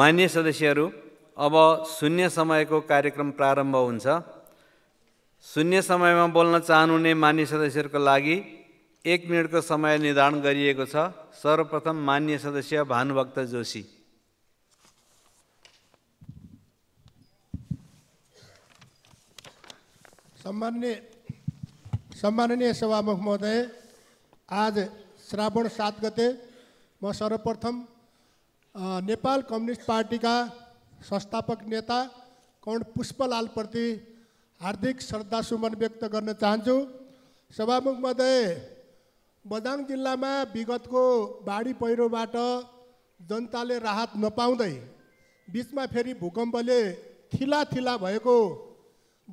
मान्य सदस्यहरू अब शून्य समयको कार्यक्रम प्रारम्भ हुन्छ शून्य समयमा बोल्न चाहनुहुने मान्य सदस्यहरूको लागि एक मिनटको समय निर्धारण गरिएको छ सर्वप्रथम मान्य सदस्य भानुभक्त जोशी सम्मान्य सम्माननीय सभामुख महोदय आज श्रावण सात गते म सर्वप्रथम नेपाल कम्युनिस्ट पार्टीका संस्थापक नेता कौण पुष्पलालप्रति हार्दिक श्रद्धासुमन व्यक्त गर्न चाहन्छु सभामुख महोदय बदाङ जिल्लामा विगतको बाढी पहिरोबाट जनताले राहत नपाउँदै बिचमा फेरि भूकम्पले थिला थिला भएको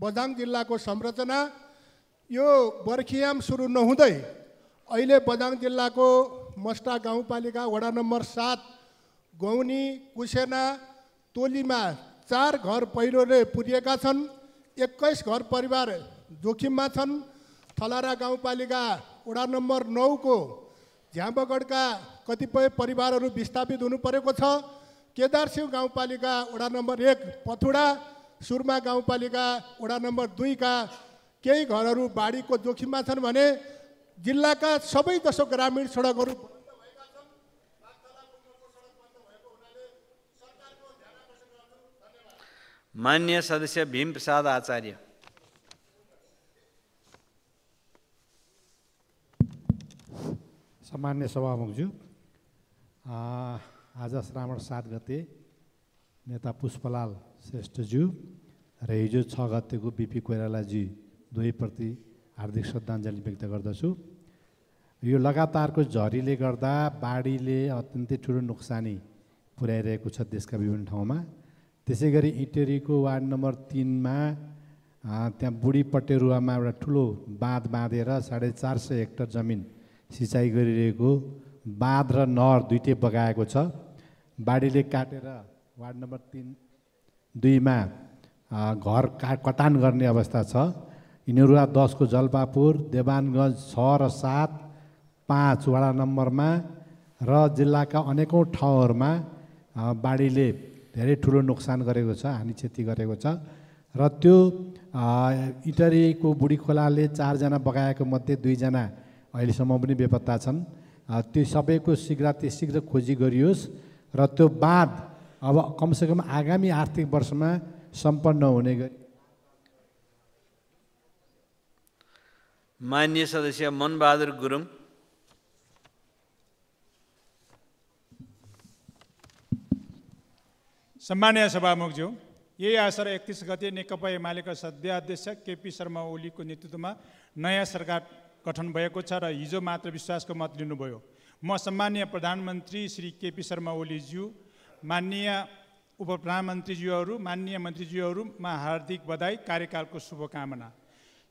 बदाङ जिल्लाको संरचना यो बर्खियाम सुरु नहुँदै अहिले बदाङ जिल्लाको मस्टा गाउँपालिका वडा नम्बर सात गौनी कुसेना टोलीमा चार घर पहिरोले पुर्याएका छन् एक्काइस घर परिवार जोखिममा छन् थलारा गाउँपालिका वडा नम्बर नौको झ्याम्बगढका कतिपय परिवारहरू विस्थापित हुनु परेको छ केदारसिंह गाउँपालिका वडा नम्बर एक पथुडा सुरमा गाउँपालिका वडा नम्बर दुईका केही घरहरू बाढीको जोखिममा छन् भने जिल्लाका सबै जसो ग्रामीण सडकहरू मान्य सदस्य भीमप्रसाद आचार्य सामान्य सभामुखज्यू आज श्रावण सात गते नेता पुष्पलाल श्रेष्ठज्यू र हिजो छ गतेको बिपी कोइरालाजी दुवैप्रति हार्दिक श्रद्धाञ्जली व्यक्त गर्दछु यो लगातारको झरीले गर्दा बाढीले अत्यन्तै ठुलो नोक्सानी पुर्याइरहेको छ देशका विभिन्न ठाउँमा त्यसै गरी इटेरीको वार्ड नम्बर तिनमा त्यहाँ बुढी पटेरुवामा एउटा ठुलो बाँध बाँधेर साढे चार सय हेक्टर जमिन सिँचाइ गरिरहेको बाँध र नहर दुइटै बगाएको छ बाढीले काटेर वार्ड नम्बर तिन दुईमा घर का कटान गर्ने अवस्था छ यिनीहरू दसको जलपापुर देवानगञ्ज छ र सात पाँच वडा नम्बरमा र जिल्लाका अनेकौँ ठाउँहरूमा बाढीले धेरै ठुलो नोक्सान गरेको छ हानि क्षति गरेको छ र त्यो इटरीको बुढी खोलाले चारजना बगाएको मध्ये दुईजना अहिलेसम्म पनि बेपत्ता छन् त्यो सबैको त्यो शीघ्र खोजी गरियोस् र त्यो बाँध अब कमसेकम आगामी आर्थिक वर्षमा सम्पन्न हुने गरी मान्य सदस्य मनबहादुर गुरुङ सम्मान्य सभामुखज्यू यही आशा एकतिस गते नेकपा एमालेका सध्याध्यक्ष केपी शर्मा ओलीको नेतृत्वमा नयाँ सरकार गठन भएको छ र हिजो मात्र विश्वासको मत लिनुभयो म सम्मान्य प्रधानमन्त्री श्री केपी शर्मा ओलीज्यू मान्य प्रधानमन्त्रीज्यूहरू मान्य मन्त्रीज्यूहरूमा हार्दिक बधाई कार्यकालको शुभकामना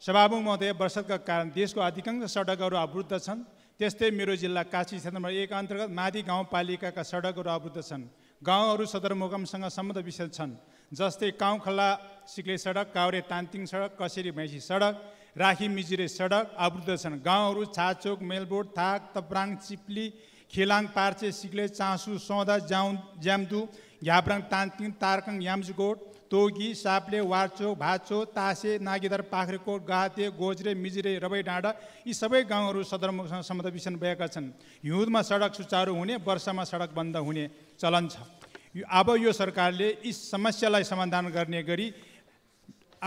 सभामुख महोदय वर्षतका कारण देशको अधिकांश सडकहरू अवरुद्ध छन् त्यस्तै मेरो जिल्ला काशी क्षेत्रमा एक अन्तर्गत माथि गाउँपालिकाका सडकहरू अवरुद्ध छन् गाउँहरू सदरमुकामसँग सम्बन्ध विशेष छन् जस्तै काउँखला सिक्ले सडक काउरे तान्तिङ सडक कसेरी भैँसी सडक राखी मिजिरे सडक आवृद्ध छन् गाउँहरू छाचोक मेलबोट थाक तप्राङ चिप्ली खेलाङ पार्चे सिक्ले चासु सौदा ज्याउ ज्याम्दु घ्याब्राङ तान्तिङ तारकङ याम्जुकोट तोगी साप्ले वार्चो भाचो तासे नागेदार पाख्रेकोट गाते गोजरे मिजिरे रबै डाँडा यी सबै गाउँहरू सदरमुखसँग सम्बन्ध विषय भएका छन् हिउँदमा सडक सुचारू हुने वर्षामा सडक बन्द हुने चलन छ अब यो सरकारले यस समस्यालाई समाधान गर्ने गरी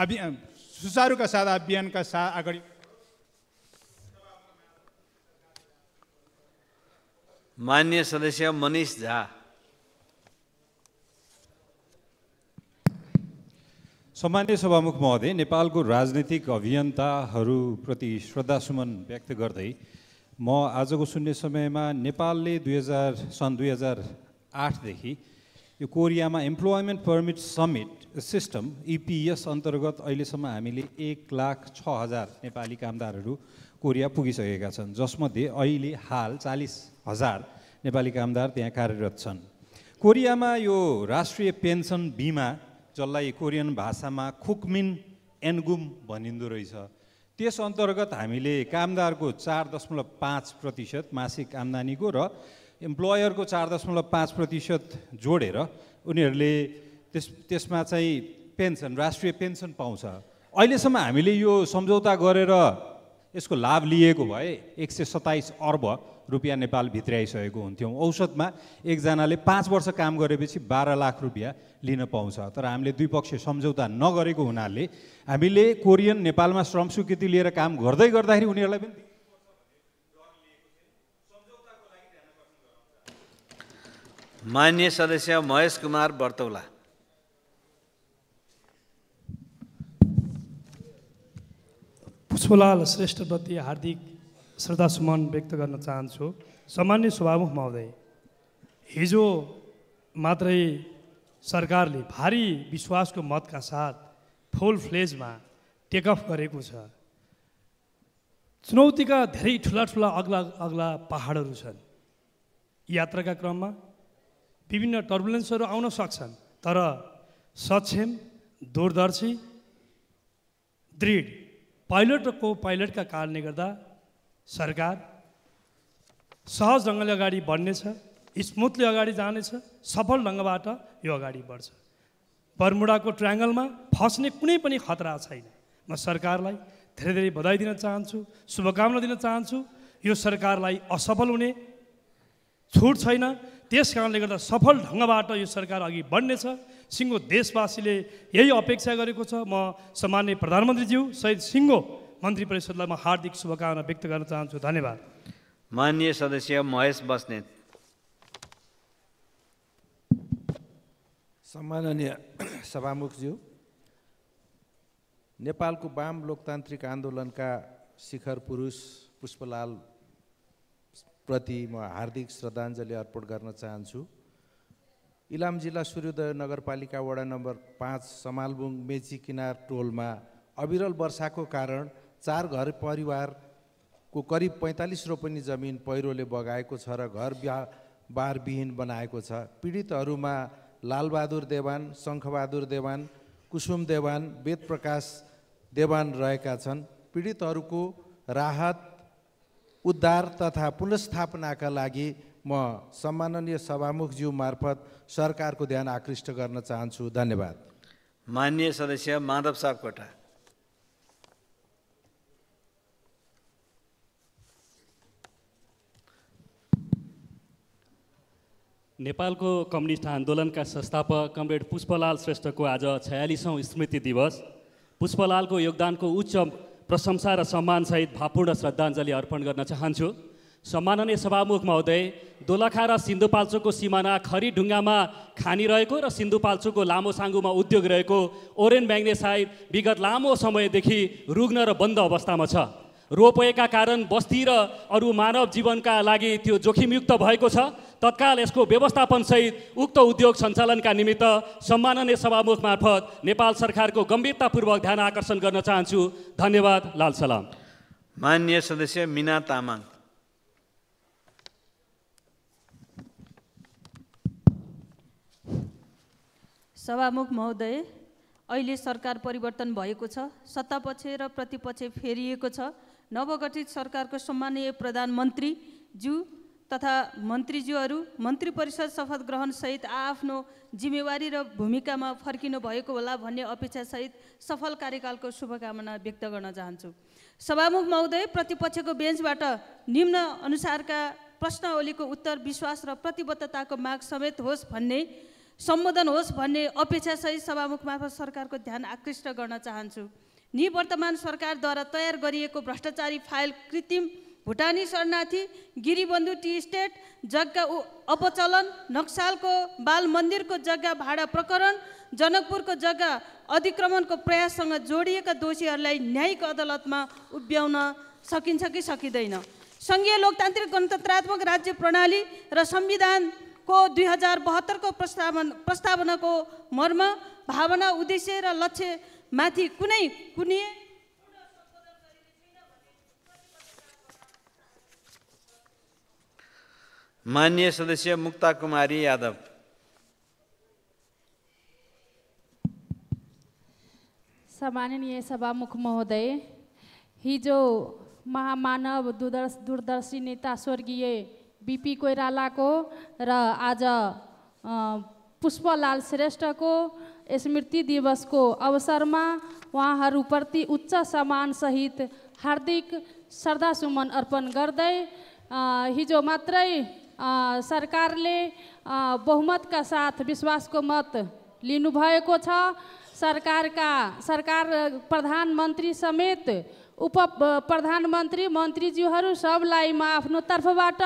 अभि सुचारूका साथ अभियानका साथ अगाडि मान्य सदस्य मनिष झा सामान्य सभामुख महोदय नेपालको राजनीतिक अभियन्ताहरूप्रति श्रद्धासुमन व्यक्त गर्दै म आजको शून्य समयमा नेपालले दुई हजार सन् दुई हजार आठदेखि यो कोरियामा इम्प्लोइमेन्ट पर्मिट समिट सिस्टम इपिएस अन्तर्गत अहिलेसम्म हामीले एक लाख छ हजार नेपाली कामदारहरू कोरिया पुगिसकेका छन् जसमध्ये अहिले हाल चालिस हजार नेपाली कामदार त्यहाँ कार्यरत छन् कोरियामा यो राष्ट्रिय पेन्सन बिमा जसलाई कोरियन भाषामा खुकमिन एनगुम भनिँदो रहेछ त्यस अन्तर्गत हामीले कामदारको चार दशमलव पाँच प्रतिशत मासिक आम्दानीको र इम्प्लोयरको चार दशमलव पाँच प्रतिशत जोडेर उनीहरूले त्यस त्यसमा चाहिँ पेन्सन राष्ट्रिय पेन्सन पाउँछ अहिलेसम्म हामीले यो सम्झौता गरेर यसको लाभ लिएको भए एक सय सत्ताइस अर्ब रुपियाँ नेपाल भित्र भित्राइसकेको हुन्थ्यौँ औसतमा एकजनाले पाँच वर्ष काम गरेपछि बाह्र लाख रुपियाँ लिन पाउँछ तर हामीले द्विपक्षीय सम्झौता नगरेको हुनाले हामीले कोरियन नेपालमा श्रम स्वीकृति लिएर काम गर्दै गर्दाखेरि उनीहरूलाई पनि मान्य सदस्य महेश कुमार बर्तौला पुष्पलाल श्रेष्ठप्रति हार्दिक श्रद्धासुमन व्यक्त गर्न चाहन्छु सामान्य सभामुख महोदय हिजो मात्रै सरकारले भारी विश्वासको मतका साथ फुल फ्लेजमा टेक अफ गरेको छ चुनौतीका धेरै ठुला ठुला अग्ला अग्ला पहाडहरू छन् यात्राका क्रममा विभिन्न टर्बुलेन्सहरू आउन सक्छन् तर सक्षम दूरदर्शी दृढ पाइलट र को पाइलटका कारणले गर्दा सरकार सहज ढङ्गले अगाडि बढ्नेछ स्मुथली अगाडि जानेछ सफल ढङ्गबाट यो अगाडि बढ्छ बर्मुडाको ट्रायङ्गलमा फस्ने कुनै पनि खतरा छैन म सरकारलाई धेरै धेरै बधाई दिन चाहन्छु शुभकामना दिन चाहन्छु यो सरकारलाई असफल हुने छुट छैन त्यस कारणले गर्दा सफल ढङ्गबाट यो सरकार अघि बढ्नेछ सिङ्गो देशवासीले यही अपेक्षा गरेको छ म सामान्य प्रधानमन्त्रीज्यू सहित सिङ्गो मन्त्री परिषदलाई म हार्दिक शुभकामना व्यक्त गर्न चाहन्छु धन्यवाद मान्य सदस्य महेश बस्नेत सम्माननीय सभामुखज्यू नेपालको वाम लोकतान्त्रिक आन्दोलनका शिखर पुरुष पुष्पलाल प्रति म हार्दिक श्रद्धाञ्जली अर्पण गर्न चाहन्छु इलाम जिल्ला सूर्योदय नगरपालिका वडा नम्बर पाँच समालबुङ मेची किनार टोलमा अविरल वर्षाको कारण चार घर परिवारको करिब पैँतालिस रोपनी जमिन पहिरोले बगाएको छ र घर बिहा बारविहीन बनाएको छ पीडितहरूमा लालबहादुर देवान शङ्खबहादुर देवान कुसुम देवान वेद प्रकाश देवान रहेका छन् पीडितहरूको राहत उद्धार तथा पुनस्थापनाका लागि म सम्माननीय सभामुख सभामुखज्यू मार्फत सरकारको ध्यान आकृष्ट गर्न चाहन्छु धन्यवाद मान्य सदस्य माधव सापकोटा नेपालको कम्युनिस्ट आन्दोलनका संस्थापक कमरेड पुष्पलाल श्रेष्ठको आज छयालिसौँ स्मृति दिवस पुष्पलालको योगदानको उच्च प्रशंसा र सम्मानसहित भावपूर्ण श्रद्धाञ्जली अर्पण गर्न चाहन्छु सम्माननीय सभामुख महोदय दोलखा र सिन्धुपाल्चोकको सिमाना ढुङ्गामा खानी रहेको र सिन्धुपाल्चोको लामो साङ्गुमा उद्योग रहेको ओरेन ब्याङ्ने सायद विगत लामो समयदेखि रुग्न र बन्द अवस्थामा छ रोपेका कारण बस्ती र अरू मानव जीवनका लागि त्यो जोखिमयुक्त भएको छ तत्काल यसको व्यवस्थापनसहित उक्त उद्योग सञ्चालनका निमित्त सम्माननीय सभामुख मार्फत नेपाल सरकारको गम्भीरतापूर्वक ध्यान आकर्षण गर्न चाहन्छु धन्यवाद लाल सलाम मान्य सदस्य मिना तामाङ सभामुख महोदय अहिले सरकार परिवर्तन भएको छ सत्तापक्ष र प्रतिपक्ष फेरिएको छ नवगठित सरकारको सम्मानीय प्रधानमन्त्रीज्यू तथा मन्त्रीज्यूहरू मन्त्री परिषद शपथ ग्रहणसहित आफ्नो जिम्मेवारी र भूमिकामा फर्किनु भएको होला भन्ने अपेक्षासहित सफल कार्यकालको शुभकामना व्यक्त गर्न चाहन्छु सभामुख महोदय प्रतिपक्षको बेन्चबाट निम्न अनुसारका प्रश्नवलीको उत्तर विश्वास र प्रतिबद्धताको माग समेत होस् भन्ने सम्बोधन होस् भन्ने अपेक्षासहित सभामुख मार्फत सरकारको ध्यान आकृष्ट गर्न चाहन्छु निवर्तमान सरकारद्वारा तयार गरिएको भ्रष्टाचारी फाइल कृत्रिम भुटानी शरणार्थी गिरिबन्धु टी स्टेट जग्गा अपचलन नक्सालको बाल मन्दिरको जग्गा भाडा प्रकरण जनकपुरको जग्गा अतिक्रमणको प्रयाससँग जोडिएका दोषीहरूलाई न्यायिक अदालतमा उभ्याउन सकिन्छ कि सकिँदैन सङ्घीय लोकतान्त्रिक गणतन्त्रात्मक राज्य प्रणाली र संविधानको दुई हजार बहत्तरको प्रस्तावन प्रस्तावनाको मर्म भावना उद्देश्य र लक्ष्य माथि कुनै कुनै मान्य सदस्य मुक्ता कुमारी यादव सम्माननीय सभामुख महोदय हिजो महामानव दूरदर्श दूरदर्शी नेता स्वर्गीय बिपी कोइरालाको र आज पुष्पलाल श्रेष्ठको स्मृति दिवसको अवसरमा उहाँहरूप्रति उच्च सम्मानसहित हार्दिक श्रद्धासुमन अर्पण गर्दै हिजो मात्रै सरकारले बहुमतका साथ विश्वासको मत लिनुभएको छ सरकारका सरकार प्रधानमन्त्री समेत उप प्रधानमन्त्री मन्त्रीज्यूहरू सबलाई म आफ्नो तर्फबाट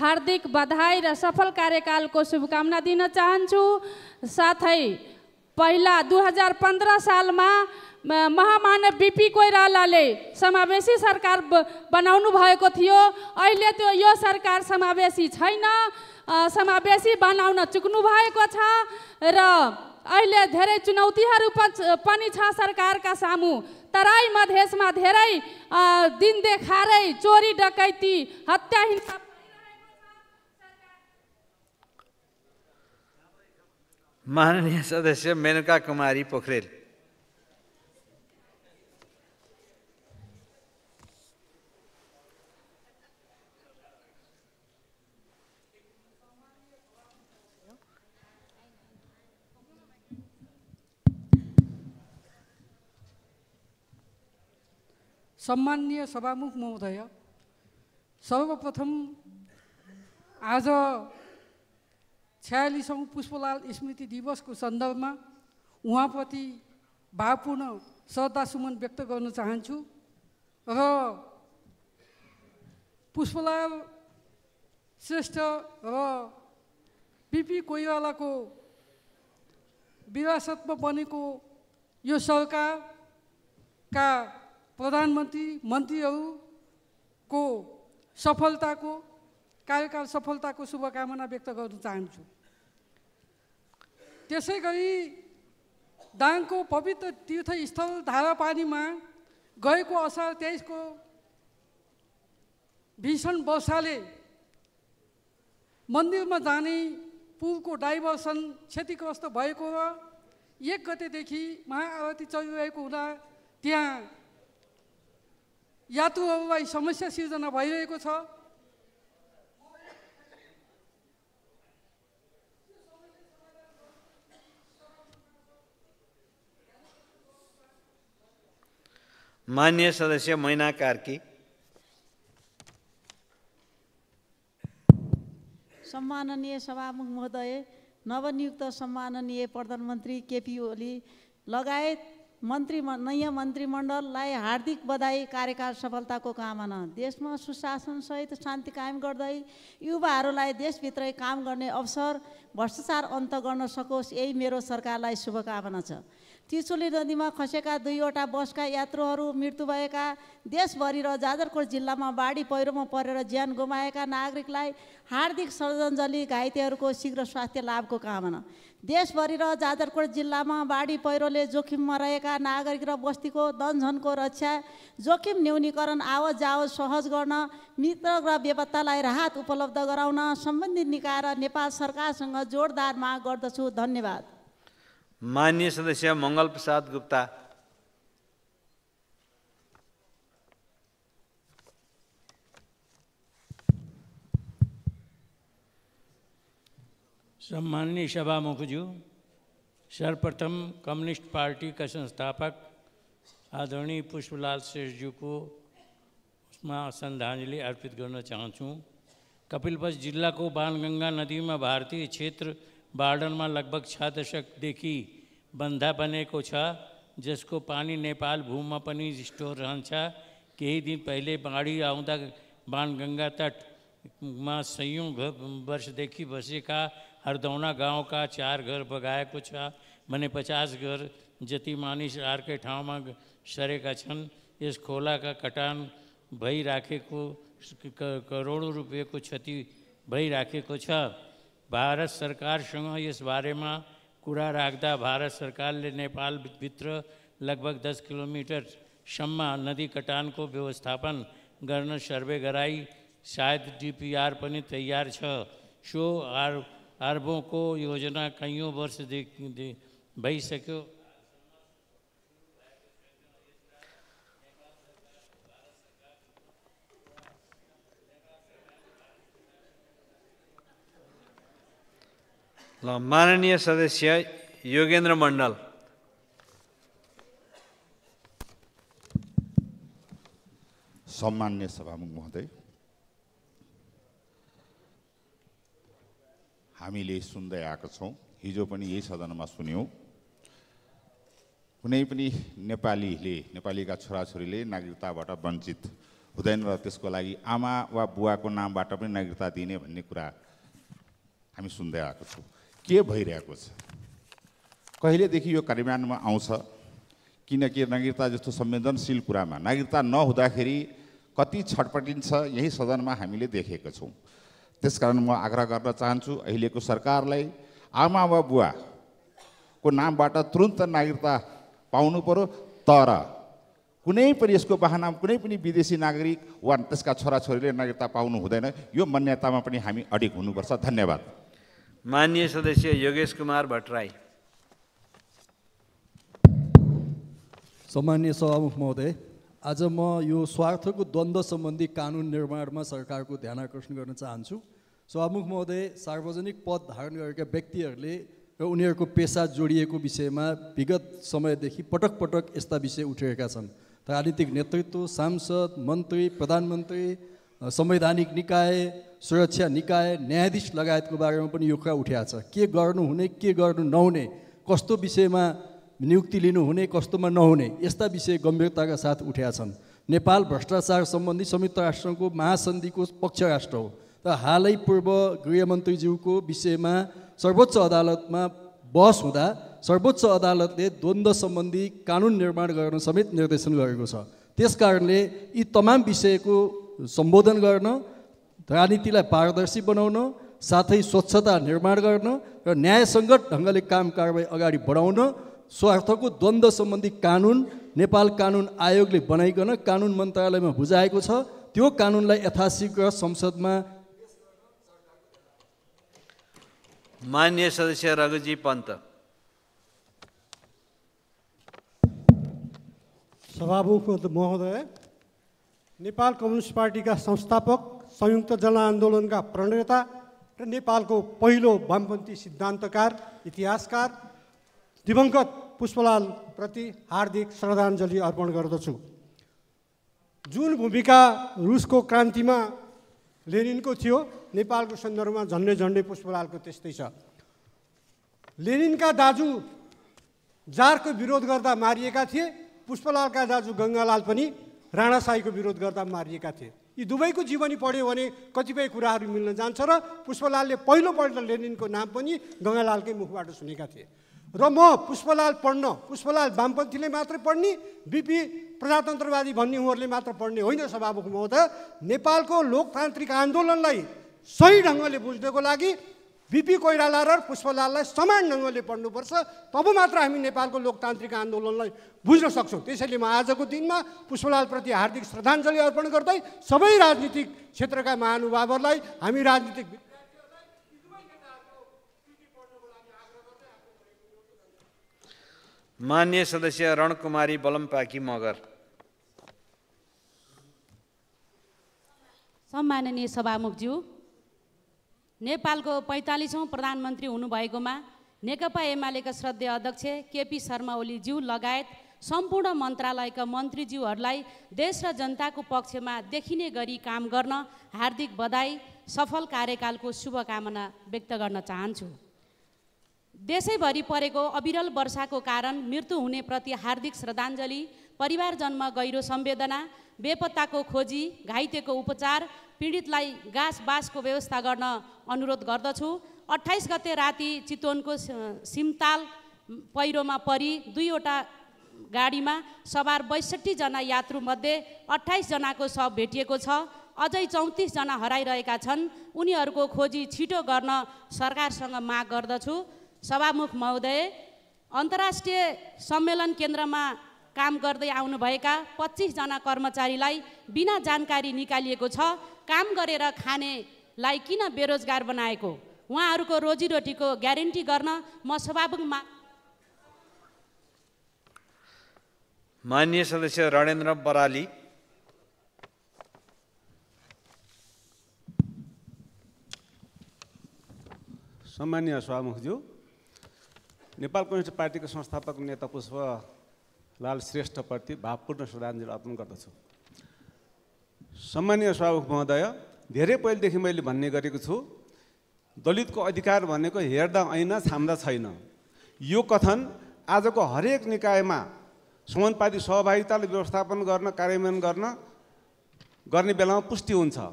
हार्दिक बधाई र सफल कार्यकालको शुभकामना दिन चाहन्छु साथै पहिला दुई हजार पन्ध्र सालमा महामानव बिपी कोइरालाले समावेशी सरकार बनाउनु भएको थियो अहिले त्यो यो सरकार समावेशी छैन समावेशी बनाउन चुक्नु भएको छ र अहिले धेरै चुनौतीहरू पनि छ सरकारका सामु तराई मधेसमा धेरै दिन देखारै चोरी डकैती हत्या हिंसा माननीय सदस्य मेनका कुमारी पोखरेल सम्मान्य सभामुख महोदय सर्वप्रथम आज छयालिसौँ पुष्पलाल स्मृति दिवसको सन्दर्भमा उहाँप्रति भावपूर्ण श्रद्धा सुमन व्यक्त गर्न चाहन्छु र पुष्पलाल श्रेष्ठ र पिपी कोइरालाको विरासतमा बनेको यो सरकारका प्रधानमन्त्री मन्त्रीहरूको सफलताको कार्यकाल सफलताको शुभकामना व्यक्त गर्न चाहन्छु त्यसै गरी दाङको पवित्र तीर्थस्थल धारापानीमा गएको असार तेइसको भीषण वर्षाले मन्दिरमा जाने पुलको डाइभर्सन क्षतिग्रस्त भएको र एक गतेदेखि महाआरती चलिरहेको हुँदा त्यहाँ यात्रुहरूलाई समस्या सिर्जना भइरहेको छ मान्य सदस्य मैना कार्की सम्माननीय सभामुख महोदय नवनियुक्त सम्माननीय प्रधानमन्त्री केपी ओली लगायत मन्त्री नयाँ मन्त्रीमण्डललाई हार्दिक बधाई कार्यकाल सफलताको कामना देशमा सुशासनसहित शान्ति कायम गर्दै युवाहरूलाई देशभित्रै काम गर्ने अवसर भ्रष्टाचार अन्त गर्न सकोस् यही मेरो सरकारलाई शुभकामना छ त्रिशुली नदीमा खसेका दुईवटा बसका यात्रुहरू मृत्यु भएका देशभरि र जाजरकोट जिल्लामा बाढी पहिरोमा परेर ज्यान गुमाएका नागरिकलाई हार्दिक श्रद्धाञ्जली घाइतेहरूको शीघ्र स्वास्थ्य लाभको कामना देशभरि र जाजरकोट जिल्लामा बाढी पहिरोले जोखिममा रहेका नागरिक र बस्तीको दनझनको रक्षा जोखिम न्यूनीकरण आवाज जावत सहज गर्न मित्र र बेपत्तालाई राहत उपलब्ध गराउन सम्बन्धित निकाय र नेपाल सरकारसँग जोडदार माग गर्दछु धन्यवाद माननीय सदस्य मंगल प्रसाद गुप्ता सम्माननीय सभा सर्वप्रथम कम्युनिस्ट पार्टी का संस्थापक आदरणीय पुष्पलाल श्रेष्ठ को श्रद्धांजलि अर्पित करना चाहूँ कपिलपस जिला को बाणगंगा नदी में भारतीय क्षेत्र બારડણમાં में लगभग छ दशक देखि बंधा बने जिसको पानी नेपाल भूमि में स्टोर रहता कई दिन पहले बाढी में बाणगङ्गा वर्ष सयौँ वर्षदेखि का हरदौना गांव का चार घर बगाएको छ भने पचास घर जति मानिस अर्कै ठाउँमा सरेका इस खोला का कटान करोड़ों रुपये को क्षति भइराखेको छ भारत सरकारसँग यस बारेमा कुरा राख्दा भारत सरकारले नेपालभित्र लगभग दस किलोमिटरसम्म नदी कटानको व्यवस्थापन गर्न सर्वे गराई सायद डिपिआर पनि तयार छ सो आर अर्बोंको योजना कैयौँ वर्षदेखि भइसक्यो ल माननीय सदस्य योगेन्द्र मण्डल सम्मान्य सभामुख महोदय हामीले सुन्दै आएका छौँ हिजो पनि यही सदनमा सुन्यौँ कुनै पनि नेपालीले नेपालीका छोराछोरीले नागरिकताबाट वञ्चित हुँदैन र त्यसको लागि आमा वा बुवाको नामबाट पनि नागरिकता दिने भन्ने कुरा हामी सुन्दै आएको छौँ के भइरहेको छ कहिलेदेखि यो कार्यान्वयनमा आउँछ किनकि नागरिकता जस्तो संवेदनशील कुरामा नागरिकता नहुँदाखेरि कति छटपटिन्छ यही सदनमा हामीले देखेको छौँ त्यसकारण म आग्रह गर्न चाहन्छु अहिलेको सरकारलाई आमा वा बुवाको नामबाट तुरुन्त नागरिकता पाउनु पऱ्यो तर कुनै पनि यसको बहानामा कुनै पनि विदेशी नागरिक वा त्यसका छोराछोरीले नागरिकता पाउनु हुँदैन यो मान्यतामा पनि हामी अडिक हुनुपर्छ धन्यवाद मान्य सदस्य योगेश कुमार भट्टराई सामान्य सभामुख महोदय आज म यो स्वार्थको द्वन्द्व सम्बन्धी कानुन निर्माणमा सरकारको ध्यान आकर्षण गर्न चाहन्छु सभामुख महोदय सार्वजनिक पद धारण गरेका व्यक्तिहरूले र उनीहरूको पेसा जोडिएको विषयमा विगत समयदेखि पटक पटक यस्ता विषय उठेका छन् राजनीतिक नेतृत्व सांसद मन्त्री प्रधानमन्त्री संवैधानिक निकाय सुरक्षा निकाय न्यायाधीश लगायतको बारेमा पनि यो कुरा उठ्या छ के गर्नुहुने के गर्नु नहुने कस्तो विषयमा नियुक्ति लिनुहुने कस्तोमा नहुने यस्ता विषय गम्भीरताका साथ उठ्या छन् नेपाल भ्रष्टाचार सम्बन्धी संयुक्त राष्ट्रको महासन्धिको पक्ष राष्ट्र हो र हालै पूर्व गृहमन्त्रीज्यूको विषयमा सर्वोच्च अदालतमा बहस हुँदा सर्वोच्च अदालतले द्वन्द्व सम्बन्धी कानुन निर्माण गर्न समेत निर्देशन गरेको छ त्यसकारणले यी तमाम विषयको सम्बोधन गर्न राजनीतिलाई पारदर्शी बनाउन साथै स्वच्छता निर्माण गर्न र न्यायसङ्गत ढङ्गले काम कारवाही अगाडि बढाउन स्वार्थको द्वन्द्व सम्बन्धी कानुन नेपाल कानुन आयोगले बनाइकन कानुन मन्त्रालयमा बुझाएको छ त्यो कानुनलाई यथाशीघ्र संसदमा मान्य सदस्य रघुजी पन्त सभामुख महोदय नेपाल कम्युनिस्ट पार्टीका संस्थापक संयुक्त जनआन्दोलनका प्रणेता र नेपालको पहिलो वामपन्थी सिद्धान्तकार इतिहासकार दिवङ्गत पुष्पलालप्रति हार्दिक श्रद्धाञ्जली अर्पण गर्दछु जुन भूमिका रुसको क्रान्तिमा लेनिनको थियो नेपालको सन्दर्भमा झन्डै झन्डै पुष्पलालको त्यस्तै छ लेनिनका दाजु जारको विरोध गर्दा मारिएका थिए पुष्पलालका दाजु गङ्गालाल पनि राणासाईको विरोध गर्दा मारिएका थिए यी दुवैको जीवनी पढ्यो भने कतिपय कुराहरू मिल्न जान्छ र पुष्पलालले पहिलोपल्ट लेनिनको नाम पनि गङ्गालालकै मुखबाट सुनेका थिए र म पुष्पलाल पढ्न पुष्पलाल वामपन्थीले मात्र पढ्ने बिपी प्रजातन्त्रवादी भन्ने उहाँहरूले मात्र पढ्ने होइन सभामुख महोदय नेपालको लोकतान्त्रिक आन्दोलनलाई सही ढङ्गले बुझ्नको लागि बिपी कोइराला र पुष्पलाललाई समान ढङ्गले पढ्नुपर्छ तब मात्र हामी नेपालको लोकतान्त्रिक आन्दोलनलाई बुझ्न सक्छौँ त्यसैले म आजको दिनमा पुष्पलालप्रति हार्दिक श्रद्धाञ्जली अर्पण गर्दै सबै राजनीतिक क्षेत्रका महानुभावहरूलाई हामी राजनीतिक मान्य सदस्य रणकुमारी बलमपाकी मगर सम्माननीय सभामुखज्यू नेपालको पैँतालिसौँ प्रधानमन्त्री हुनुभएकोमा नेकपा एमालेका श्रद्धेय अध्यक्ष केपी शर्मा ओलीज्यू लगायत सम्पूर्ण मन्त्रालयका मन्त्रीज्यूहरूलाई देश र जनताको पक्षमा देखिने गरी काम गर्न हार्दिक बधाई सफल कार्यकालको शुभकामना व्यक्त गर्न चाहन्छु देशैभरि परेको अविरल वर्षाको कारण मृत्यु हुनेप्रति हार्दिक श्रद्धाञ्जली परिवारजन्म गहिरो संवेदना बेपत्ताको खोजी घाइतेको उपचार पीडितलाई गाँस बाँसको व्यवस्था गर्न अनुरोध गर्दछु अठाइस गते राति चितवनको सिमताल पहिरोमा परि दुईवटा गाडीमा सवार बैसठीजना यात्रुमध्ये अठाइसजनाको शव भेटिएको छ अझै चौतिसजना हराइरहेका छन् उनीहरूको खोजी छिटो गर्न सरकारसँग माग गर्दछु सभामुख महोदय अन्तर्राष्ट्रिय सम्मेलन केन्द्रमा काम गर्दै आउनुभएका पच्चिसजना कर्मचारीलाई बिना जानकारी निकालिएको छ काम गरेर खानेलाई किन बेरोजगार बनाएको उहाँहरूको रोजीरोटीको ग्यारेन्टी गर्न म सभामुखमा मान्य सदस्य रणेन्द्र बराली सम्मान्य सभामुखज्यू नेपाल कम्युनिस्ट पार्टीको संस्थापक नेता पुष्प लाल श्रेष्ठप्रति भावपूर्ण श्रद्धाञ्जली अर्पण गर्दछु सामान्य सभामुख महोदय धेरै पहिलेदेखि मैले भन्ने गरेको छु दलितको अधिकार भनेको हेर्दा ऐन छाम्दा छैन यो कथन आजको हरेक निकायमा समानुपाती सहभागिताले व्यवस्थापन गर्न कार्यान्वयन गर्न गर्ने बेलामा पुष्टि हुन्छ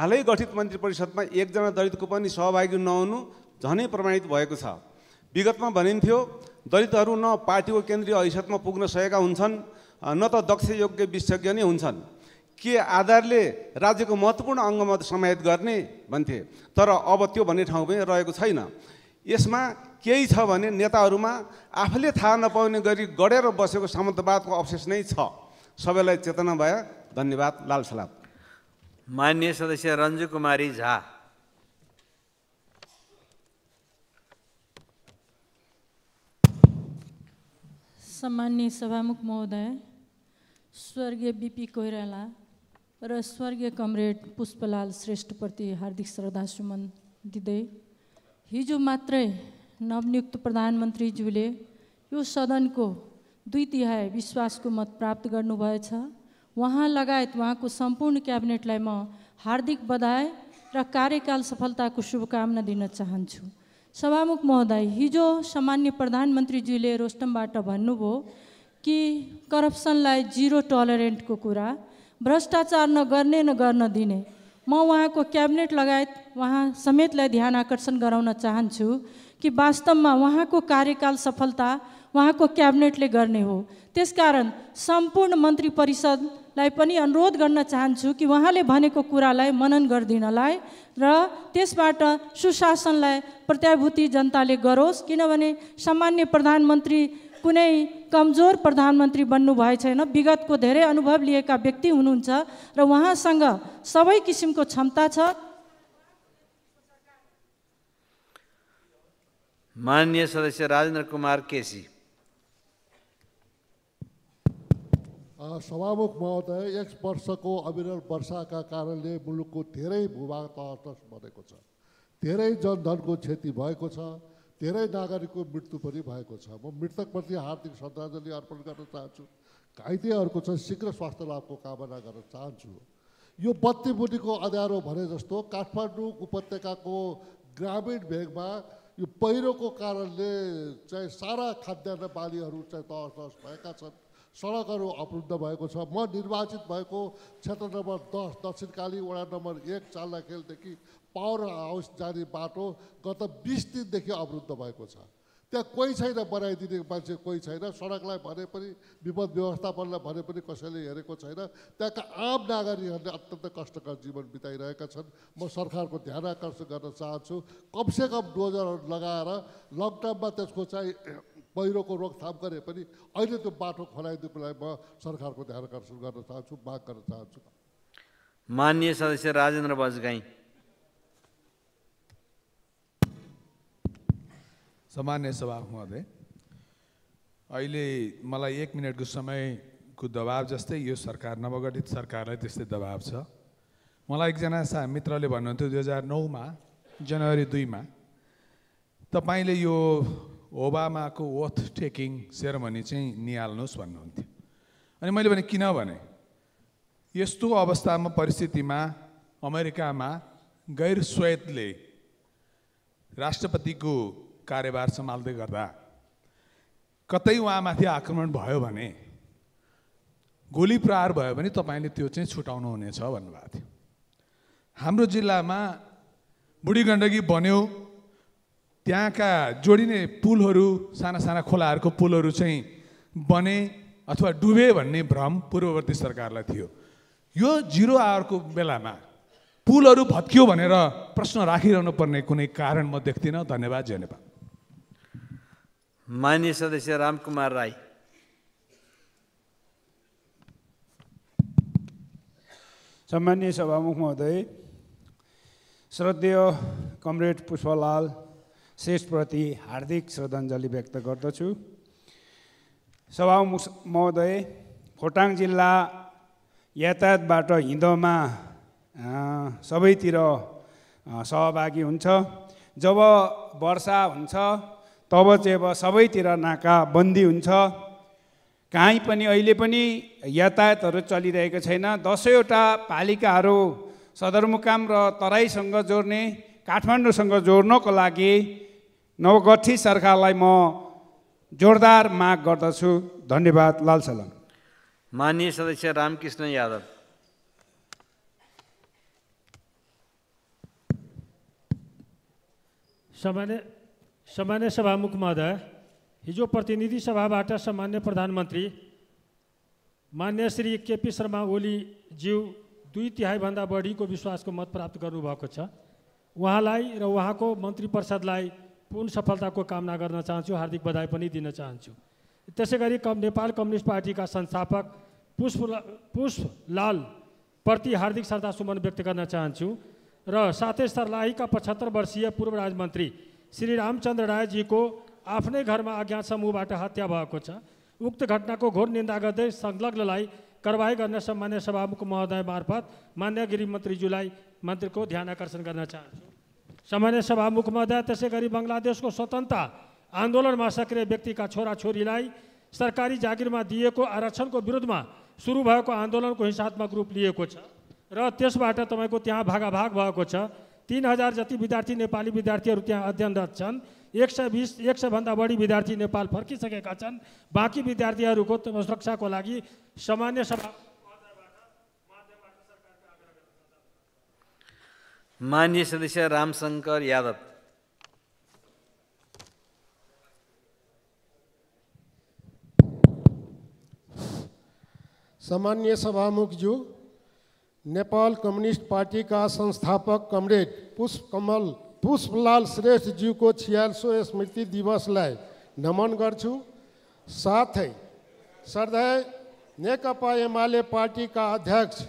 हालै गठित मन्त्री परिषदमा एकजना दलितको पनि सहभागी नहुनु झनै प्रमाणित भएको छ विगतमा भनिन्थ्यो दलितहरू न पार्टीको केन्द्रीय हैसियतमा पुग्न सकेका हुन्छन् न त दक्ष योग्य विशेषज्ञ नै हुन्छन् के आधारले राज्यको महत्त्वपूर्ण अङ्गमा समाहित गर्ने भन्थे तर अब त्यो भन्ने ठाउँ पनि रहेको छैन यसमा केही छ भने नेताहरूमा आफूले थाहा नपाउने गरी गढेर बसेको सामन्तवादको अवशेष नै छ सबैलाई चेतना भयो धन्यवाद लाल सलाम मान्य सदस्य रन्जु कुमारी झा सम्मान्य सभामुख महोदय स्वर्गीय बिपी कोइराला र स्वर्गीय कमरेड पुष्पलाल श्रेष्ठप्रति हार्दिक श्रद्धा सुमन दिँदै हिजो मात्रै नवनियुक्त प्रधानमन्त्रीज्यूले यो सदनको दुई तिहाई विश्वासको मत प्राप्त गर्नुभएछ उहाँ लगायत उहाँको सम्पूर्ण क्याबिनेटलाई म हार्दिक बधाई र कार्यकाल सफलताको शुभकामना दिन चाहन्छु सभामुख महोदय हिजो सामान्य प्रधानमन्त्रीज्यूले रोस्टमबाट भन्नुभयो कि करप्सनलाई जिरो टलरेन्टको कुरा भ्रष्टाचार नगर्ने नगर्न दिने म उहाँको क्याबिनेट लगायत उहाँ समेतलाई ध्यान आकर्षण गराउन चाहन्छु कि वास्तवमा उहाँको कार्यकाल सफलता उहाँको क्याबिनेटले गर्ने हो त्यसकारण सम्पूर्ण मन्त्री परिषद लाई पनि अनुरोध गर्न चाहन्छु कि उहाँले भनेको कुरालाई मनन गरिदिनलाई र त्यसबाट सुशासनलाई प्रत्याभूति जनताले गरोस् किनभने सामान्य प्रधानमन्त्री कुनै कमजोर प्रधानमन्त्री बन्नुभएको छैन विगतको धेरै अनुभव लिएका व्यक्ति हुनुहुन्छ र उहाँसँग सबै किसिमको क्षमता छ मान्य सदस्य राजेन्द्र कुमार केसी सभामुख महोदय एक वर्षको अविरल वर्षाका कारणले मुलुकको धेरै भूभाग तहस बनेको छ धेरै जनधनको क्षति भएको छ धेरै नागरिकको मृत्यु पनि भएको छ म मृतकप्रति हार्दिक श्रद्धाञ्जली अर्पण गर्न चाहन्छु घाइतेहरूको चाहिँ शीघ्र स्वास्थ्य लाभको कामना गर्न चाहन्छु यो बत्ती बुटीको अँध्यारो भने जस्तो काठमाडौँ उपत्यकाको ग्रामीण भेगमा यो पहिरोको कारणले चाहिँ सारा खाद्यान्न बालीहरू चाहिँ तहस भएका छन् सडकहरू अवरुद्ध भएको छ म निर्वाचित भएको क्षेत्र नम्बर दस दक्षिणकाली काली वडा नम्बर एक खेलदेखि पावर हाउस जाने बाटो गत बिस दिनदेखि अवरुद्ध भएको छ त्यहाँ कोही छैन बनाइदिने मान्छे कोही छैन सडकलाई भने पनि विपद व्यवस्थापनलाई भने पनि कसैले हेरेको छैन त्यहाँका आम नागरिकहरूले अत्यन्त कष्टकर जीवन बिताइरहेका छन् म सरकारको ध्यान आकर्षण गर्न चाहन्छु कमसेकम डोजरहरू लगाएर लङ टर्ममा त्यसको चाहिँ पहिरोको रोकथाम गरे पनि अहिले त्यो बाटो खोलाइदिएको म सरकारको ध्यान आकर्षण गर्न चाहन्छु माग गर्न चाहन्छु मान्य सदस्य राजेन्द्र बजगाई सामान्य सभा महोदय अहिले मलाई एक मिनटको समयको दबाब जस्तै यो सरकार नवगठित सरकारलाई त्यस्तै दबाब छ मलाई एकजना सा मित्रले भन्नुहुन्थ्यो दुई हजार नौमा जनवरी दुईमा तपाईँले यो ओबामाको ओथ टेकिङ सेरोमनी चाहिँ निहाल्नुहोस् भन्नुहुन्थ्यो अनि मैले भने किनभने यस्तो अवस्थामा परिस्थितिमा अमेरिकामा गैर स्वेतले राष्ट्रपतिको कार्यभार सम्हाल्दै गर्दा कतै उहाँमाथि आक्रमण भयो भने गोली प्रहार भयो भने तपाईँले त्यो चाहिँ छुटाउनु हुनेछ भन्नुभएको थियो हाम्रो जिल्लामा बुढी गण्डकी बन्यो त्यहाँका जोडिने पुलहरू साना साना खोलाहरूको पुलहरू चाहिँ बने अथवा डुबे भन्ने भ्रम पूर्ववर्ती सरकारलाई थियो यो जिरो आवरको बेलामा पुलहरू भत्कियो भनेर प्रश्न राखिरहनु पर्ने कुनै कारण म देख्दिनँ धन्यवाद जय नेपाल मान्य सदस्य रामकुमार राई सम्मान्य सभामुख महोदय श्रद्धेय कमरेड पुष्पलाल श्रेष्ठप्रति हार्दिक श्रद्धाञ्जली व्यक्त गर्दछु सभा महोदय खोटाङ जिल्ला यातायातबाट हिँड्दमा सबैतिर सहभागी हुन्छ जब वर्षा हुन्छ तब चाहिँ अब सबैतिर नाका बन्दी हुन्छ कहीँ पनि अहिले पनि यातायातहरू चलिरहेको छैन दसैँवटा पालिकाहरू सदरमुकाम र तराईसँग जोड्ने काठमाडौँसँग जोड्नको लागि नवगठित सरकारलाई म जोरदार माग गर्दछु धन्यवाद लाल सलाम माननीय सदस्य रामकृष्ण यादव सामान्य सामान्य सभामुख महोदय हिजो प्रतिनिधि सभाबाट सामान्य प्रधानमन्त्री मान्य श्री केपी शर्मा ओलीज्यू दुई तिहाईभन्दा बढीको विश्वासको मत प्राप्त गर्नुभएको छ उहाँलाई र उहाँको मन्त्री परिषदलाई पूर्ण सफलताको कामना गर्न चाहन्छु हार्दिक बधाई पनि दिन चाहन्छु त्यसै गरी कम नेपाल कम्युनिस्ट पार्टीका संस्थापक पुष्प पुष्पलाल प्रति हार्दिक श्रद्धा सुमन व्यक्त गर्न चाहन्छु र साथै सर्लाहीका पचहत्तर वर्षीय पूर्व राजमन्त्री श्री रामचन्द्र रायजीको आफ्नै घरमा अज्ञात समूहबाट हत्या भएको छ उक्त घटनाको घोर निन्दा गर्दै संलग्नलाई कारवाही गर्न सामान्य सभामुख महोदय मार्फत मान्य गृहमन्त्रीज्यूलाई मन्त्रीको ध्यान आकर्षण गर्न चाहन्छु सामान्य सभामुखमा दा त्यसै गरी बङ्गलादेशको स्वतन्त्रता आन्दोलनमा सक्रिय व्यक्तिका छोराछोरीलाई सरकारी जागिरमा दिएको आरक्षणको विरुद्धमा सुरु भएको आन्दोलनको हिंसात्मक रूप लिएको छ र त्यसबाट तपाईँको त्यहाँ भागाभाग भएको छ तिन हजार जति विद्यार्थी नेपाली विद्यार्थीहरू त्यहाँ अध्ययनरत छन् एक सय बिस एक सयभन्दा बढी विद्यार्थी नेपाल फर्किसकेका छन् बाँकी विद्यार्थीहरूको सुरक्षाको लागि सामान्य सभा मान्य सदस्य रामशंकर यादव सामान्य सभामुख जू नेपाल कम्युनिस्ट पार्टी का संस्थापक कमरेड पुष्प कमल पुष्पलाल श्रेष्ठ जी को छियालसो स्मृति दिवस लाई नमन गर्छु साथ सरदय नेकपा एमाले पार्टी का अध्यक्ष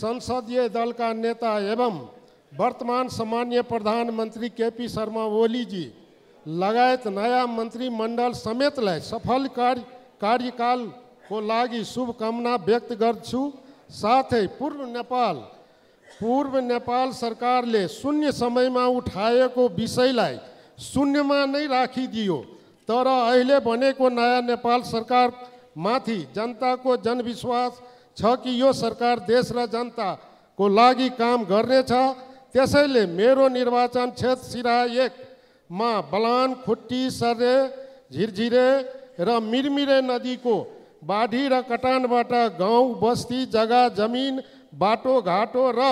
संसदीय दल का नेता एवं वर्तमान सम्मान्य प्रधानमंत्री के पी शर्मा ओली जी लगायत नया मंत्रिमंडल समेत सफल कार्य कार्यकाल को लगी शुभकामना व्यक्त करू साथ ही पूर्व नेपाल पूर्व नेपाल सरकार ने शून्य समय में उठाए विषयला विषय शून्य में नहीं राखी दियो तर अने को नया नेपाल सरकार माथि जनता को जनविश्वास कि यो सरकार देश र जनता को लगी काम करने त्यसैले मेरो निर्वाचन क्षेत्र सिरा एकमा बलान खुट्टी सरे झिरझिरे र मिरमिरे नदीको बाढी र कटानबाट गाउँ बस्ती जग्गा जमिन बाटोघाटो र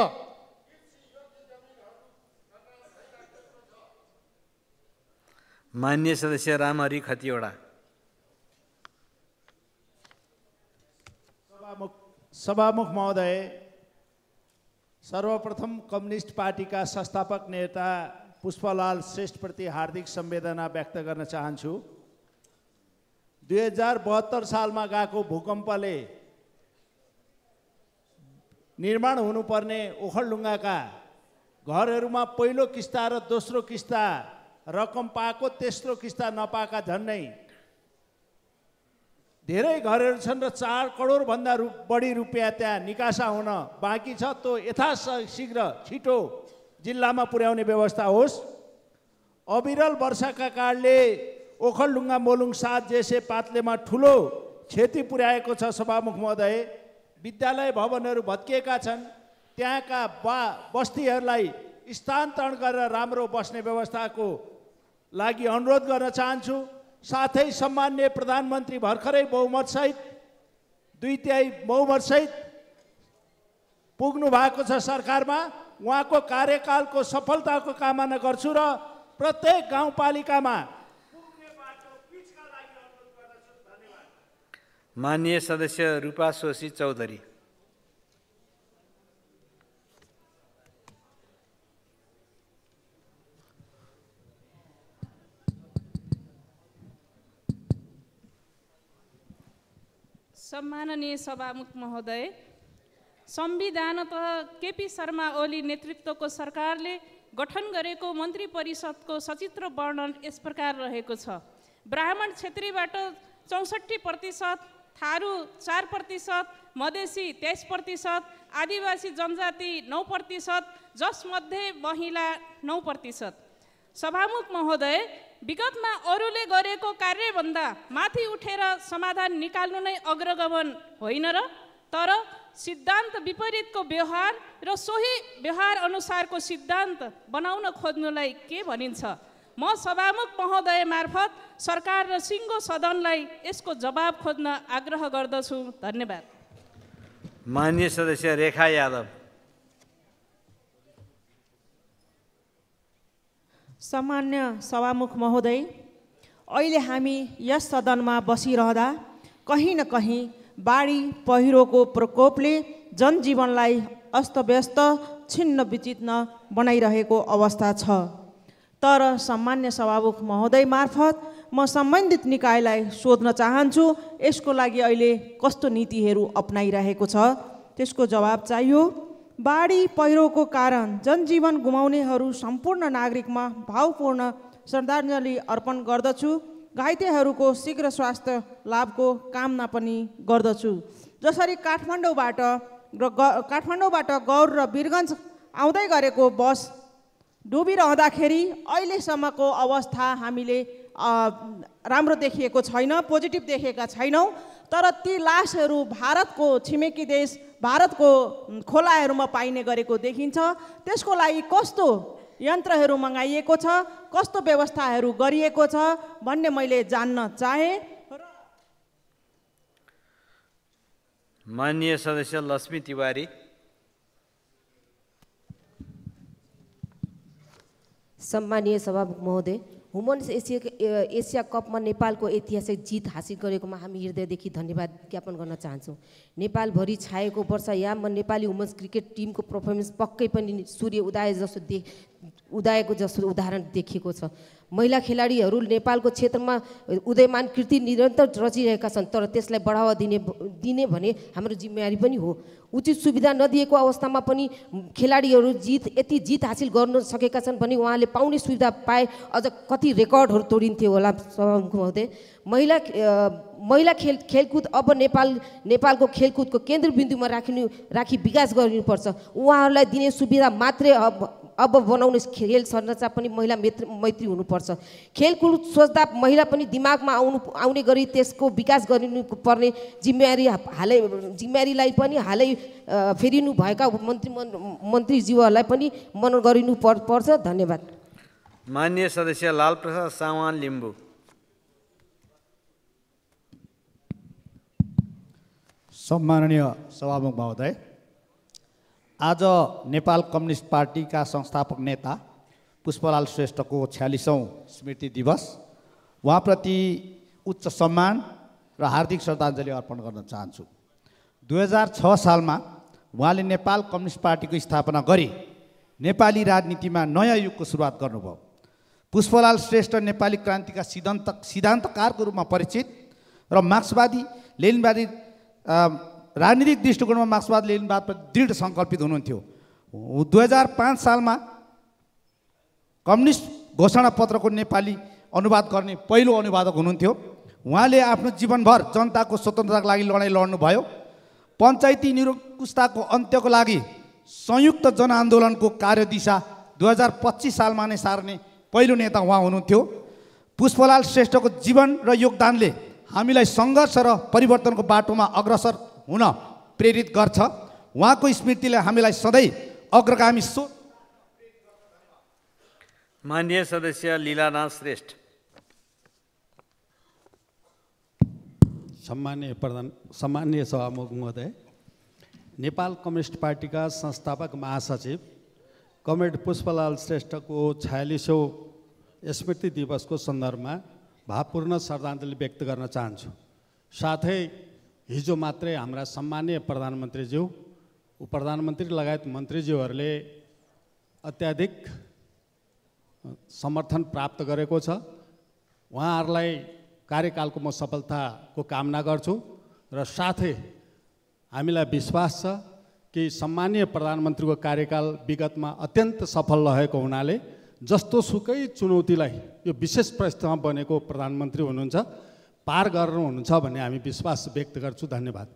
मान्य सदस्य रामहरि खतिवडा सभामुख सभामुख महोदय सर्वप्रथम कम्युनिस्ट पार्टीका संस्थापक नेता पुष्पलाल श्रेष्ठप्रति हार्दिक संवेदना व्यक्त गर्न चाहन्छु दुई हजार बहत्तर सालमा गएको भूकम्पले निर्माण हुनुपर्ने ओखलढुङ्गाका घरहरूमा पहिलो किस्ता र दोस्रो किस्ता रकम पाएको तेस्रो किस्ता नपाएका झन्डै धेरै घरहरू छन् र चार करोडभन्दा रु बढी रुपियाँ त्यहाँ निकासा हुन बाँकी छ त्यो यथाशीघ्र छिटो जिल्लामा पुर्याउने व्यवस्था होस् अविरल वर्षाका कारणले ओखलढुङ्गा मोलुङ सात जेसे पातलेमा ठुलो क्षति पुर्याएको छ सभामुख महोदय विद्यालय भवनहरू भत्किएका छन् त्यहाँका बा बस्तीहरूलाई स्थानान्तरण गरेर राम्रो बस्ने व्यवस्थाको लागि अनुरोध गर्न चाहन्छु साथै सम्मान्य प्रधानमन्त्री भर्खरै बहुमतसहित दुई तिहाई बहुमतसहित पुग्नु भएको छ सरकारमा उहाँको कार्यकालको सफलताको कामना गर्छु र प्रत्येक गाउँपालिकामा मान्य सदस्य रूपा सोशी चौधरी सम्माननीय सभामुख महोदय संविधान त केपी शर्मा ओली नेतृत्वको सरकारले गठन गरेको मन्त्री परिषदको सचित्र वर्णन यस प्रकार रहेको छ ब्राह्मण क्षेत्रीबाट चौसठी प्रतिशत थारू चार प्रतिशत मधेसी तेइस प्रतिशत आदिवासी जनजाति नौ प्रतिशत जसमध्ये महिला नौ प्रतिशत सभामुख महोदय विगतमा अरूले गरेको कार्यभन्दा माथि उठेर समाधान निकाल्नु नै अग्रगमन होइन र तर सिद्धान्त विपरीतको व्यवहार र सोही व्यवहार अनुसारको सिद्धान्त बनाउन खोज्नुलाई के भनिन्छ म सभामुख महोदय मार्फत सरकार र सिङ्गो सदनलाई यसको जवाब खोज्न आग्रह गर्दछु धन्यवाद मान्य सदस्य रेखा यादव सामान्य सभामुख महोदय अहिले हामी यस सदनमा बसिरहँदा कहीँ न कहीँ बाढी पहिरोको प्रकोपले जनजीवनलाई अस्तव्यस्त छिन्न विचिन्न बनाइरहेको अवस्था छ तर सामान्य सभामुख महोदय मार्फत म सम्बन्धित निकायलाई सोध्न चाहन्छु यसको लागि अहिले कस्तो नीतिहरू अप्नाइरहेको छ त्यसको जवाब चाहियो बाढी पहिरोको कारण जनजीवन गुमाउनेहरू सम्पूर्ण नागरिकमा भावपूर्ण श्रद्धाञ्जली अर्पण गर्दछु घाइतेहरूको शीघ्र स्वास्थ्य लाभको कामना पनि गर्दछु जसरी काठमाडौँबाट काठमाडौँबाट गौर र वीरगन्ज आउँदै गरेको बस डुबिरहँदाखेरि अहिलेसम्मको अवस्था हामीले राम्रो देखिएको छैन पोजिटिभ देखेका छैनौँ तर ती लासहरू भारतको छिमेकी देश भारतको खोलाहरूमा पाइने गरेको देखिन्छ त्यसको लागि कस्तो यन्त्रहरू मगाइएको छ कस्तो व्यवस्थाहरू गरिएको छ भन्ने मैले जान्न चाहेँ माननीय सदस्य लक्ष्मी तिवारी सम्मानीय सभामुख महोदय वुमन्स एसिया एसिया कपमा नेपालको ऐतिहासिक जित हासिल गरेकोमा हामी हृदयदेखि धन्यवाद ज्ञापन गर्न चाहन्छौँ नेपालभरि छाएको वर्षायाममा नेपाली वुमन्स क्रिकेट टिमको पर्फर्मेन्स पक्कै पनि सूर्य उदाय जस्तो देख, उदायको जस्तो उदाहरण देखिएको छ महिला खेलाडीहरू नेपालको क्षेत्रमा उदयमान कृति निरन्तर रचिरहेका छन् तर त्यसलाई बढावा दिने दिने भने हाम्रो जिम्मेवारी पनि हो उचित सुविधा नदिएको अवस्थामा पनि खेलाडीहरू जित यति जित हासिल गर्न सकेका छन् भने उहाँले पाउने सुविधा पाए अझ कति रेकर्डहरू तोडिन्थ्यो होला महोदय महिला महिला खेल खेलकुद अब नेपाल नेपालको खेलकुदको केन्द्रबिन्दुमा राखिनु राखी विकास गरिनुपर्छ उहाँहरूलाई दिने सुविधा मात्रै अब अब बनाउने खेल संरचना पनि महिला मित्र मैत्री हुनुपर्छ खेलकुद सोच्दा महिला पनि दिमागमा आउनु आउने गरी त्यसको विकास गरिनु पर्ने जिम्मेवारी हालै जिम्मेवारीलाई पनि हालै फेरिनुभएका भएका मन्त्री मन्त्रीज्यूहरूलाई पनि मनन गरिनु पर्छ धन्यवाद मान्य सदस्य लालप्रसाद सामान लिम्बू सम्माननीय सभामुख महोदय आज नेपाल कम्युनिस्ट पार्टीका संस्थापक नेता पुष्पलाल श्रेष्ठको छ्यालिसौँ स्मृति दिवस उहाँप्रति उच्च सम्मान र हार्दिक श्रद्धाञ्जली अर्पण गर्न चाहन्छु दुई हजार छ सालमा उहाँले नेपाल कम्युनिस्ट पार्टीको स्थापना गरी नेपाली राजनीतिमा नयाँ युगको सुरुवात गर्नुभयो पुष्पलाल श्रेष्ठ नेपाली क्रान्तिका सिद्धान्त सिद्धान्तकारको रूपमा परिचित र मार्क्सवादी लेनवादी राजनीतिक दृष्टिकोणमा मार्क्सवाद लेनिनवादमा दृढ सङ्कल्पित हुनुहुन्थ्यो दुई हजार पाँच सालमा कम्युनिस्ट घोषणापत्रको नेपाली अनुवाद गर्ने पहिलो अनुवादक हुनुहुन्थ्यो उहाँले आफ्नो जीवनभर जनताको स्वतन्त्रताको लागि लडाइँ लड्नुभयो पञ्चायती निरङ्कुशताको अन्त्यको लागि संयुक्त जनआन्दोलनको कार्यदिशा दुई हजार पच्चिस सालमा नै सार्ने पहिलो नेता उहाँ हुनुहुन्थ्यो पुष्पलाल श्रेष्ठको जीवन र योगदानले हामीलाई सङ्घर्ष र परिवर्तनको बाटोमा अग्रसर हुन प्रेरित गर्छ उहाँको स्मृतिले हामीलाई सधैँ अग्रगामी सो मान्य सदस्य लीलानाथ श्रेष्ठ सम्मान्य प्रधान सम्मान्य सभामुख महोदय नेपाल कम्युनिस्ट पार्टीका संस्थापक महासचिव कमरेड पुष्पलाल श्रेष्ठको छयालिसौँ स्मृति दिवसको सन्दर्भमा भावपूर्ण श्रद्धाञ्जली व्यक्त गर्न चाहन्छु साथै हिजो मात्रै हाम्रा सम्मान्य प्रधानमन्त्रीज्यू प्रधानमन्त्री लगायत मन्त्रीज्यूहरूले अत्याधिक समर्थन प्राप्त गरेको छ उहाँहरूलाई कार्यकालको म सफलताको कामना गर्छु र साथै हामीलाई विश्वास छ कि सम्मान्य प्रधानमन्त्रीको कार्यकाल विगतमा अत्यन्त सफल रहेको हुनाले जस्तो सुकै चुनौतीलाई यो विशेष परिस्थितिमा बनेको प्रधानमन्त्री हुनुहुन्छ पार गर्नुहुन्छ भन्ने हामी विश्वास व्यक्त गर्छु धन्यवाद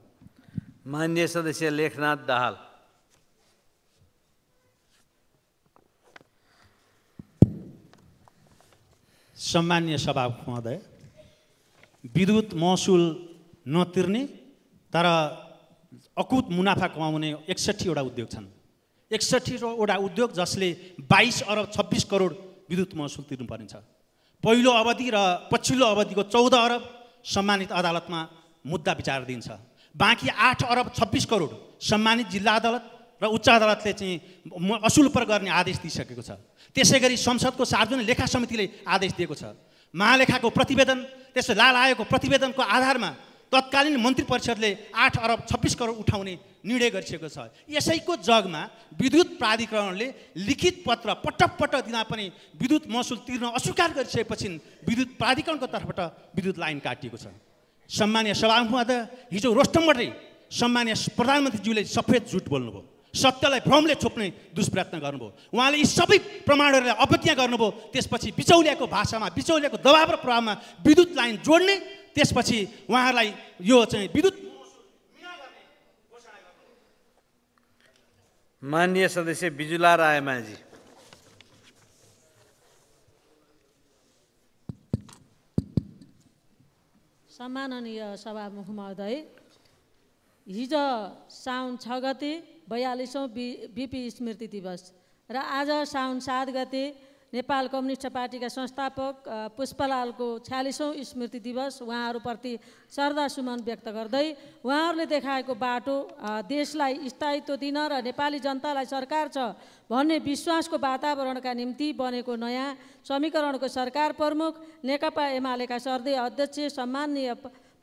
मान्य सदस्य लेखनाथ दाहाल सम्मान्य सभा महोदय विद्युत महसुल नतिर्ने तर अकुत मुनाफा कमाउने एकसट्ठीवटा उद्योग छन् एकसट्ठीवटा उद्योग जसले बाइस अरब छब्बिस करोड विद्युत महसुल तिर्नुपर्ने छ पहिलो अवधि र पछिल्लो अवधिको चौध अरब सम्मानित अदालतमा मुद्दा विचार दिन्छ बाँकी आठ अरब छब्बिस करोड सम्मानित जिल्ला अदालत र उच्च अदालतले चाहिँ असुल पर गर्ने आदेश दिइसकेको छ त्यसै गरी संसदको सार्वजनिक लेखा समितिले आदेश दिएको छ महालेखाको प्रतिवेदन त्यसो लाल आयोगको प्रतिवेदनको आधारमा तत्कालीन मन्त्री परिषदले आठ अरब छब्बिस करोड उठाउने निर्णय गरिसकेको छ यसैको जगमा विद्युत प्राधिकरणले लिखित पत्र पटक पटक दिँदा पनि विद्युत महसुल तिर्न अस्वीकार गरिसकेपछि विद्युत प्राधिकरणको तर्फबाट विद्युत लाइन काटिएको छ सम्मान्य सभामुखमा त हिजो रोस्टमबाटै सम्मान्य प्रधानमन्त्रीज्यूले सफेद झुट बोल्नुभयो सत्यलाई भ्रमले छोप्ने दुष्प्रयत्न गर्नुभयो उहाँले यी सबै प्रमाणहरूलाई अपत्या गर्नुभयो त्यसपछि बिचौलियाको भाषामा बिचौलियाको दबाव र प्रभावमा विद्युत लाइन जोड्ने त्यसपछि उहाँहरूलाई यो चाहिँ विद्युत माननीय सदस्य बिजुला रायमाझी सम्माननीय सभामुख महोदय हिजो साउन छ गते बयालिसौँ बि बिपी स्मृति दिवस र आज साउन सात गते नेपाल कम्युनिस्ट पार्टीका संस्थापक पुष्पलालको छ्यालिसौँ स्मृति दिवस उहाँहरूप्रति श्रद्धा सुमन व्यक्त गर्दै उहाँहरूले देखाएको बाटो देशलाई स्थायित्व दिन र नेपाली जनतालाई सरकार छ भन्ने विश्वासको वातावरणका निम्ति बनेको नयाँ समीकरणको सरकार प्रमुख नेकपा एमालेका सर्दै अध्यक्ष सम्माननीय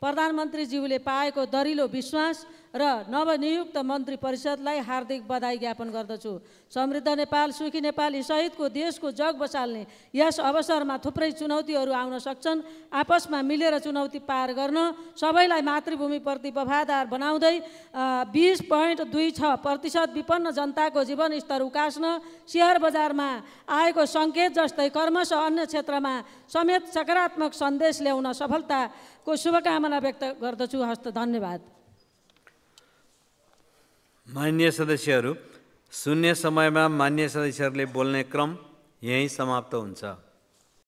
प्रधानमन्त्रीज्यूले पाएको दरिलो विश्वास र नवनियुक्त मन्त्री परिषदलाई हार्दिक बधाई ज्ञापन गर्दछु समृद्ध नेपाल सुखी नेपाली सहितको देशको जग बसाल्ने यस अवसरमा थुप्रै चुनौतीहरू आउन सक्छन् आपसमा मिलेर चुनौती पार गर्न सबैलाई मातृभूमिप्रति वफादार बनाउँदै बिस पोइन्ट दुई छ प्रतिशत विपन्न जनताको जीवनस्तर उकास्न सेयर बजारमा आएको सङ्केत जस्तै कर्मश अन्य क्षेत्रमा समेत सकारात्मक सन्देश ल्याउन सफलता को शुभकामना व्यक्त गर्दछु हस्त धन्यवाद मान्य सदस्यहरू शून्य समयमा मान्य सदस्यहरूले बोल्ने क्रम यहीँ समाप्त हुन्छ